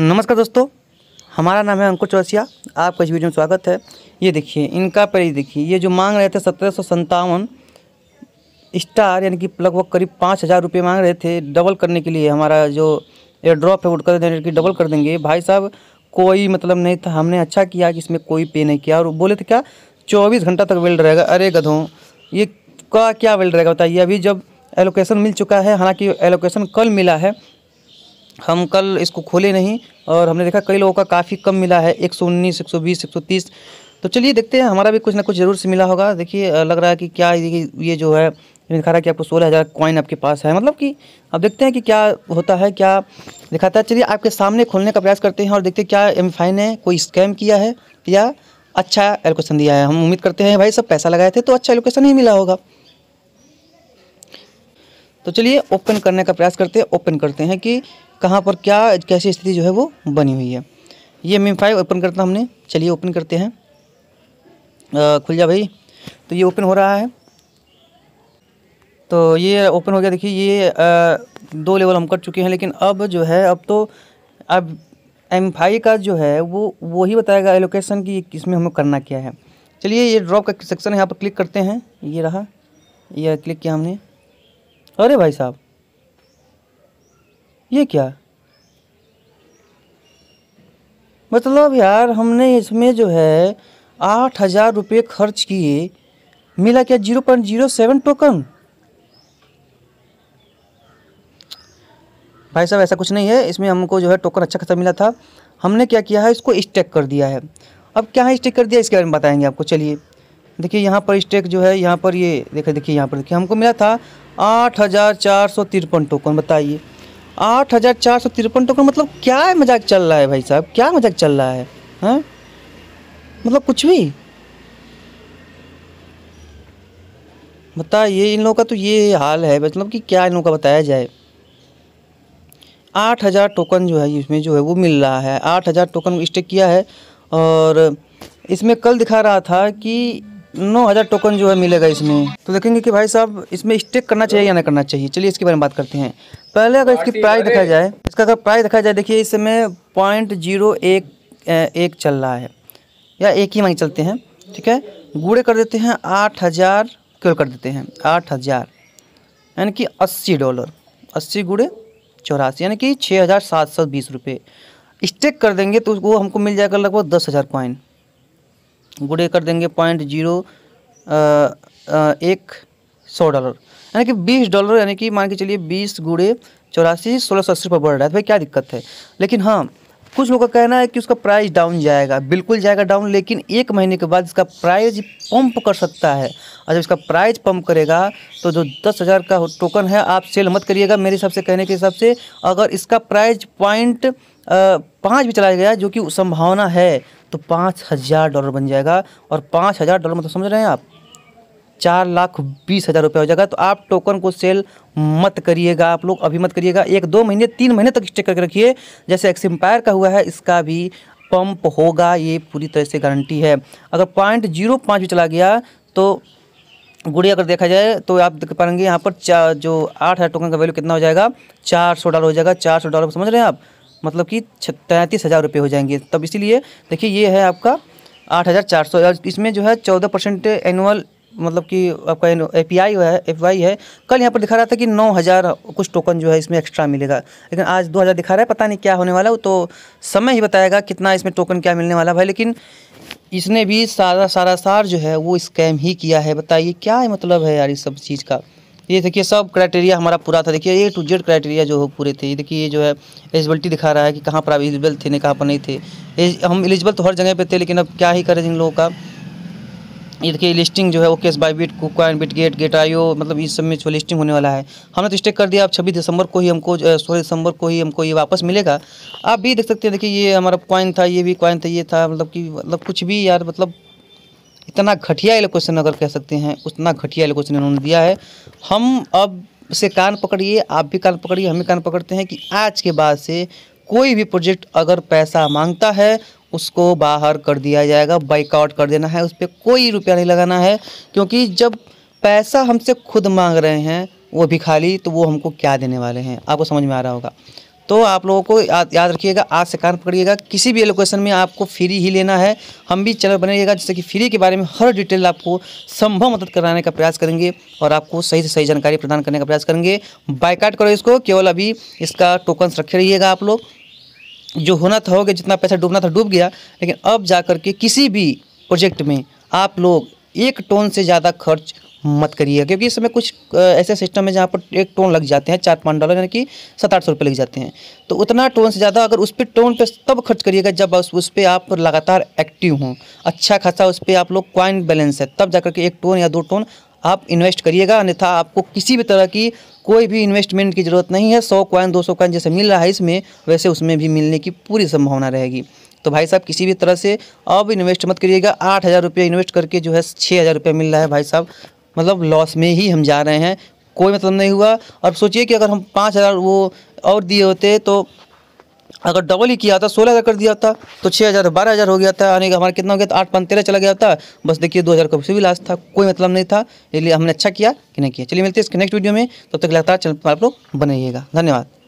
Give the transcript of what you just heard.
नमस्कार दोस्तों हमारा नाम है अंकुर चौसिया आपका इस वीडियो में स्वागत है ये देखिए इनका प्राइस देखिए ये जो मांग रहे थे सत्रह सौ सत्तावन स्टार यानी कि लगभग करीब पाँच हज़ार रुपये मांग रहे थे डबल करने के लिए हमारा जो एयर ड्रॉप है वो कर देने की डबल कर देंगे भाई साहब कोई मतलब नहीं था हमने अच्छा किया कि इसमें कोई पे नहीं किया और बोले थे क्या चौबीस घंटा तक वेल्ड रहेगा अरे गधों ये का क्या वेल्ड रहेगा बताइए अभी जब एलोकेशन मिल चुका है हालांकि एलोकेशन कल मिला है हम कल इसको खोले नहीं और हमने देखा कई लोगों का काफ़ी कम मिला है एक सौ उन्नीस एक सौ बीस एक सौ तीस तो चलिए देखते हैं हमारा भी कुछ ना कुछ ज़रूर से मिला होगा देखिए लग रहा है कि क्या ये जो है दिखा रहा है कि आपको सोलह हज़ार कॉइन आपके पास है मतलब कि अब देखते हैं कि क्या होता है क्या दिखाता है चलिए आपके सामने खोलने का प्रयास करते हैं और देखते हैं क्या एम फाइन ने कोई स्कैम किया है या अच्छा एलोकेशन दिया है हम उम्मीद करते हैं भाई सब पैसा लगाए थे तो अच्छा एलोकेशन ही मिला होगा तो चलिए ओपन करने का प्रयास करते हैं ओपन करते हैं कि कहाँ पर क्या कैसी स्थिति जो है वो बनी हुई है ये मीम फाइव ओपन करता हमने चलिए ओपन करते हैं आ, खुल जा भाई तो ये ओपन हो रहा है तो ये ओपन हो गया देखिए ये आ, दो लेवल हम कर चुके हैं लेकिन अब जो है अब तो अब एम फाइव का जो है वो वही बताएगा एलोकेशन कि में हमें करना क्या है चलिए ये ड्रॉप का सेक्शन है यहाँ पर क्लिक करते हैं ये रहा ये क्लिक किया हमने अरे भाई साहब ये क्या मतलब यार हमने इसमें जो है आठ हज़ार रुपये खर्च किए मिला क्या zero point zero seven token भाई साहब ऐसा कुछ नहीं है इसमें हमको जो है टोकन अच्छा खासा मिला था हमने क्या किया है इसको स्टेक कर दिया है अब क्या है स्टेक कर दिया इसके बारे में बताएंगे आपको चलिए देखिए यहाँ पर स्टेक जो है यहाँ पर ये देखिए देखिए यहाँ पर देखिए हमको मिला था आठ हज़ार चार सौ तिरपन टोकन बताइए आठ हज़ार चार सौ तिरपन टोकन मतलब क्या है मजाक चल रहा है भाई साहब क्या मजाक चल रहा है हाँ मतलब कुछ भी बताइए इन लोगों का तो ये हाल है मतलब कि क्या इन लोगों का बताया जाए आठ हज़ार टोकन जो है इसमें जो है वो मिल रहा है आठ हज़ार टोकन स्टेक किया है और इसमें कल दिखा रहा था कि नौ हज़ार टोकन जो है मिलेगा इसमें तो देखेंगे कि भाई साहब इसमें स्टेक करना चाहिए या नहीं करना चाहिए चलिए इसके बारे में बात करते हैं पहले अगर इसकी प्राइस देखा जाए इसका अगर प्राइस देखा जाए देखिए इस समय पॉइंट जीरो एक एक चल रहा है या एक ही मांगी चलते हैं ठीक है गूढ़े कर देते हैं आठ हज़ार क्यों कर देते हैं आठ हज़ार यानी कि अस्सी डॉलर अस्सी गूढ़े चौरासी यानी कि छः हज़ार सात सौ बीस रुपये स्टेक कर देंगे तो उसको हमको मिल जाएगा लगभग दस हज़ार पॉइंट गुड़े कर देंगे पॉइंट जीरो एक सौ डॉलर यानी कि बीस डॉलर यानी कि मान के चलिए बीस गुड़े चौरासी सोलह सौ अस्सी रुपये बढ़ रहा है तो भाई क्या दिक्कत है लेकिन हाँ कुछ लोगों का कहना है कि उसका प्राइस डाउन जाएगा बिल्कुल जाएगा डाउन लेकिन एक महीने के बाद इसका प्राइस पंप कर सकता है और जब इसका प्राइस पंप करेगा तो जो दस हज़ार का टोकन है आप सेल मत करिएगा मेरे हिसाब से कहने के हिसाब से अगर इसका प्राइस पॉइंट पाँच भी चलाया गया जो कि संभावना है तो पाँच हज़ार डॉलर बन जाएगा और पाँच हज़ार डॉलर मतलब समझ रहे हैं आप चार लाख बीस हज़ार रुपये हो जाएगा तो आप टोकन को सेल मत करिएगा आप लोग अभी मत करिएगा एक दो महीने तीन महीने तक स्टेक करके रखिए जैसे एक्सम्पायर का हुआ है इसका भी पंप होगा ये पूरी तरह से गारंटी है अगर पॉइंट जीरो पाँच भी चला गया तो गुड़िया अगर देखा जाए तो आप देख पाएंगे यहाँ पर जो आठ हज़ार टोकन का वैल्यू कितना हो जाएगा चार सौ डॉलर हो जाएगा चार सौ डॉलर समझ रहे हैं आप मतलब कि तैंतीस हज़ार रुपये हो जाएंगे तब इसीलिए देखिए ये है आपका आठ हज़ार चार सौ इसमें जो है चौदह परसेंट एनुअल मतलब कि आपका ए पी आई है एफ आई है कल यहाँ पर दिखा रहा था कि नौ हज़ार कुछ टोकन जो है इसमें एक्स्ट्रा मिलेगा लेकिन आज दो हज़ार दिखा रहा है पता नहीं क्या होने वाला वो तो समय ही बताएगा कितना इसमें टोकन क्या मिलने वाला भाई लेकिन इसने भी सारा सारा सार जो है वो स्कैम ही किया है बताइए क्या है मतलब है यार इस सब चीज़ का ये देखिए सब क्राइटेरिया हमारा पूरा था देखिए ए टू जेड क्राइटेरिया जो हो पूरे थे ये देखिए ये जो है एलिजिबिलिटी दिखा रहा है कि कहाँ पर आप एलिजिबल थे नहीं कहाँ पर नहीं थे हम एलिजिबल तो हर जगह पर थे लेकिन अब क्या ही करें जिन लोगों का ये देखिए लिस्टिंग जो है वो केस Bybit KuCoin Bitget Gate IO मतलब इस सब में जो लिस्टिंग होने वाला है हमने तो स्टेक कर दिया अब छब्बीस दिसंबर को ही हमको सोलह दिसंबर को ही हमको ये वापस मिलेगा आप भी देख सकते हैं देखिए ये हमारा कॉइन था ये भी कॉइन था ये था मतलब कि मतलब कुछ भी यार मतलब इतना घटिया ये क्वेश्चन अगर कह सकते हैं उतना घटिया ये क्वेश्चन इन्होंने दिया है हम अब से कान पकड़िए आप भी कान पकड़िए हम भी कान पकड़ते हैं कि आज के बाद से कोई भी प्रोजेक्ट अगर पैसा मांगता है उसको बाहर कर दिया जाएगा बाइकआउट कर देना है उस पर कोई रुपया नहीं लगाना है क्योंकि जब पैसा हमसे खुद मांग रहे हैं वो भी खाली तो वो हमको क्या देने वाले हैं आपको समझ में आ रहा होगा तो आप लोगों को याद रखिएगा आज से कान पकड़िएगा किसी भी एलोकेशन में आपको फ्री ही लेना है हम भी चैनल बनाइएगा जिससे कि फ्री के बारे में हर डिटेल आपको संभव मदद कराने का प्रयास करेंगे और आपको सही से सही जानकारी प्रदान करने का प्रयास करेंगे बाइकाट करो इसको केवल अभी इसका टोकन्स रखे रहिएगा आप लोग जो होना था हो गया जितना पैसा डूबना था डूब गया लेकिन अब जा करके किसी भी प्रोजेक्ट में आप लोग एक टोन से ज़्यादा खर्च मत करिए क्योंकि इस समय कुछ ऐसे सिस्टम है जहाँ पर एक टोन लग जाते हैं चार पाँच डॉलर यानी कि सात आठ सौ रुपये लग जाते हैं तो उतना टोन से ज़्यादा अगर उस पर टोन पे तब खर्च करिएगा जब उस, उस पर आप लगातार एक्टिव हों अच्छा खासा उस पर आप लोग क्वाइन बैलेंस है तब जाकर के एक टोन या दो टोन आप इन्वेस्ट करिएगा अन्यथा आपको किसी भी तरह की कोई भी इन्वेस्टमेंट की ज़रूरत नहीं है सौ क्वाइन दो सौ क्वाइन जैसे मिल रहा है इसमें वैसे उसमें भी मिलने की पूरी संभावना रहेगी तो भाई साहब किसी भी तरह से अब इन्वेस्ट मत करिएगा आठ हज़ार रुपये इन्वेस्ट करके जो है छः हज़ार रुपये मिल रहा है भाई साहब मतलब लॉस में ही हम जा रहे हैं कोई मतलब नहीं हुआ अब सोचिए कि अगर हम पाँच हज़ार वो और दिए होते तो अगर डबल ही किया था सोलह हज़ार कर दिया था तो छः हज़ार बारह हज़ार हो गया था यानी हमारा कितना हो गया था आठ पाँच तेरह चला गया था बस देखिए दो हज़ार का भी लास्ट था कोई मतलब नहीं था इसलिए हमने अच्छा किया कि नहीं किया चलिए मिलते हैं इसके नेक्स्ट वीडियो में तब तो तक लगातार चैनल आप लोग बनाइएगा धन्यवाद